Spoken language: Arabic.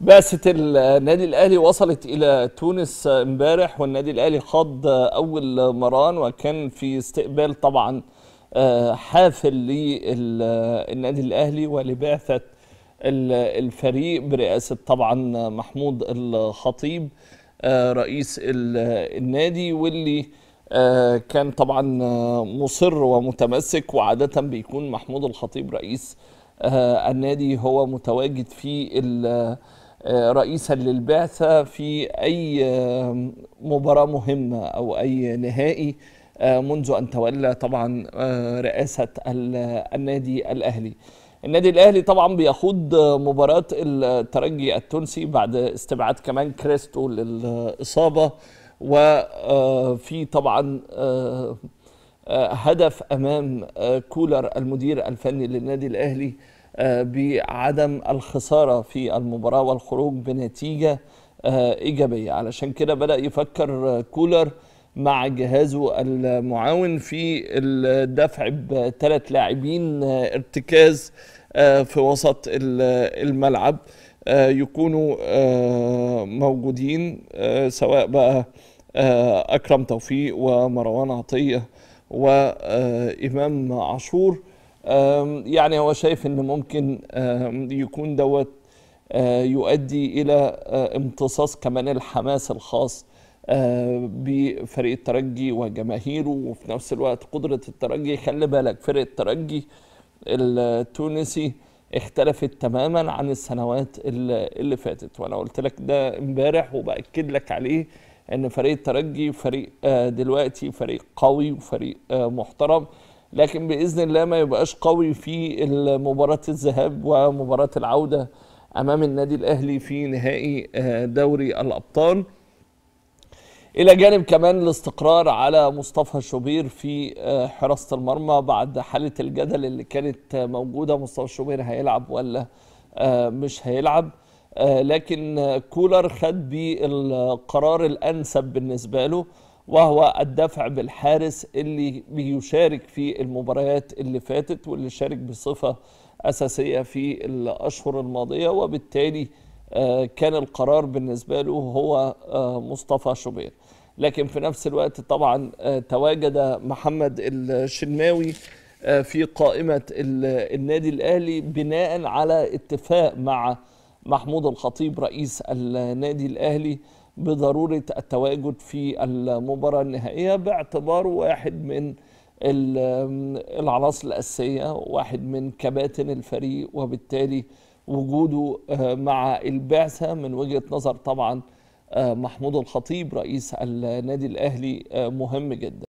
بعثة النادي الأهلي وصلت إلى تونس امبارح والنادي الأهلي خاض أول مران وكان في استقبال طبعا آه، حافل للنادي الأهلي ولبعثة الفريق برئاسة طبعا محمود الخطيب آه، رئيس النادي واللي آه، كان طبعا مصر ومتمسك وعادة بيكون محمود الخطيب رئيس النادي هو متواجد في رئيسا للبعثة في أي آه، مباراة مهمة أو أي نهائي آه، منذ أن تولى طبعا آه، رئاسة النادي الأهلي النادي الأهلي طبعا بيخوض مباراة الترجي التونسي بعد استبعاد كمان كريستو للإصابة وفي طبعا هدف أمام كولر المدير الفني للنادي الأهلي آه، بعدم الخسارة في المباراة والخروج بنتيجة آه، إيجابية علشان كده بدأ يفكر آه، كولر مع جهازه المعاون في الدفع بثلاث لاعبين ارتكاز في وسط الملعب يكونوا موجودين سواء بقى أكرم توفيق ومروان عطية وإمام عاشور يعني هو شايف ان ممكن يكون دوت يؤدي الى امتصاص كمان الحماس الخاص بفريق الترجي وجماهيره وفي نفس الوقت قدرة الترجي خلي بالك فريق الترجي التونسي اختلفت تماما عن السنوات اللي فاتت وانا قلت لك ده امبارح وباكد لك عليه ان فريق الترجي فريق دلوقتي فريق قوي وفريق محترم لكن باذن الله ما يبقاش قوي في مباراه الذهاب ومباراه العوده امام النادي الاهلي في نهائي آه، دوري الابطال الى جانب كمان الاستقرار على مصطفى شوبير في آه، حراسه المرمى بعد حاله الجدل اللي كانت موجوده مصطفى شوبير هيلعب ولا آه، مش هيلعب لكن كولر خد بالقرار الانسب بالنسبه له وهو الدفع بالحارس اللي بيشارك في المباريات اللي فاتت واللي شارك بصفة أساسية في الأشهر الماضية وبالتالي آه، كان القرار بالنسبة له هو آه، مصطفى شوبير لكن في نفس الوقت طبعا آه، تواجد محمد الشناوي في قائمة النادي الأهلي بناء على اتفاق مع محمود الخطيب رئيس النادي الأهلي بضروره التواجد في المباراه النهائيه باعتباره واحد من العناصر الاساسيه واحد من كباتن الفريق وبالتالي وجوده آه، مع البعثه من وجهه نظر طبعا آه، محمود الخطيب رئيس النادي الاهلي آه، مهم جدا